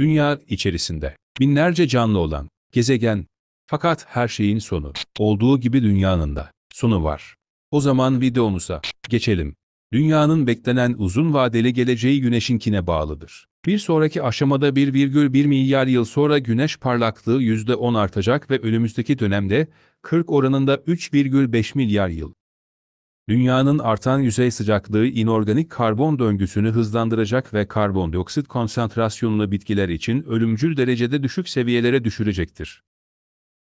Dünya içerisinde binlerce canlı olan gezegen fakat her şeyin sonu olduğu gibi dünyanın da sonu var. O zaman videomuza geçelim. Dünyanın beklenen uzun vadeli geleceği güneşinkine bağlıdır. Bir sonraki aşamada 1,1 milyar yıl sonra güneş parlaklığı %10 artacak ve önümüzdeki dönemde 40 oranında 3,5 milyar yıl Dünyanın artan yüzey sıcaklığı inorganik karbon döngüsünü hızlandıracak ve karbondioksit konsantrasyonunu bitkiler için ölümcül derecede düşük seviyelere düşürecektir.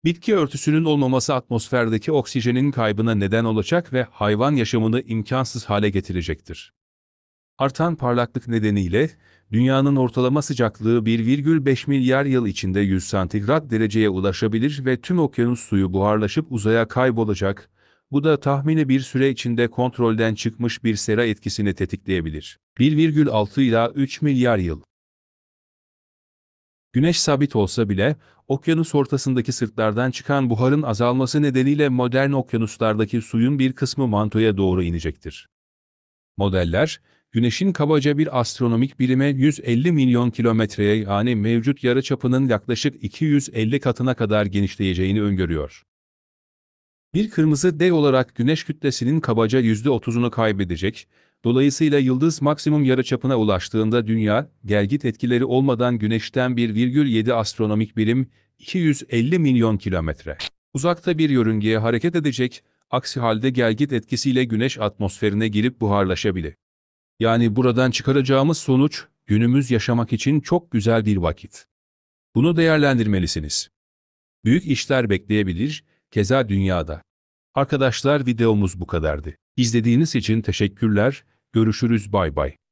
Bitki örtüsünün olmaması atmosferdeki oksijenin kaybına neden olacak ve hayvan yaşamını imkansız hale getirecektir. Artan parlaklık nedeniyle dünyanın ortalama sıcaklığı 1,5 milyar yıl içinde 100 santigrat dereceye ulaşabilir ve tüm okyanus suyu buharlaşıp uzaya kaybolacak, bu da tahmini bir süre içinde kontrolden çıkmış bir sera etkisini tetikleyebilir. 1,6 ila 3 milyar yıl. Güneş sabit olsa bile, okyanus ortasındaki sırtlardan çıkan buharın azalması nedeniyle modern okyanuslardaki suyun bir kısmı mantoya doğru inecektir. Modeller, Güneş'in kabaca bir astronomik birime 150 milyon kilometreye yani mevcut yarıçapının yaklaşık 250 katına kadar genişleyeceğini öngörüyor. Bir kırmızı dev olarak güneş kütlesinin kabaca %30'unu kaybedecek, dolayısıyla yıldız maksimum yarıçapına ulaştığında dünya, gelgit etkileri olmadan güneşten 1,7 astronomik birim, 250 milyon kilometre. Uzakta bir yörüngeye hareket edecek, aksi halde gelgit etkisiyle güneş atmosferine girip buharlaşabilir. Yani buradan çıkaracağımız sonuç, günümüz yaşamak için çok güzel bir vakit. Bunu değerlendirmelisiniz. Büyük işler bekleyebilir, keza dünyada. Arkadaşlar videomuz bu kadardı. İzlediğiniz için teşekkürler, görüşürüz bay bay.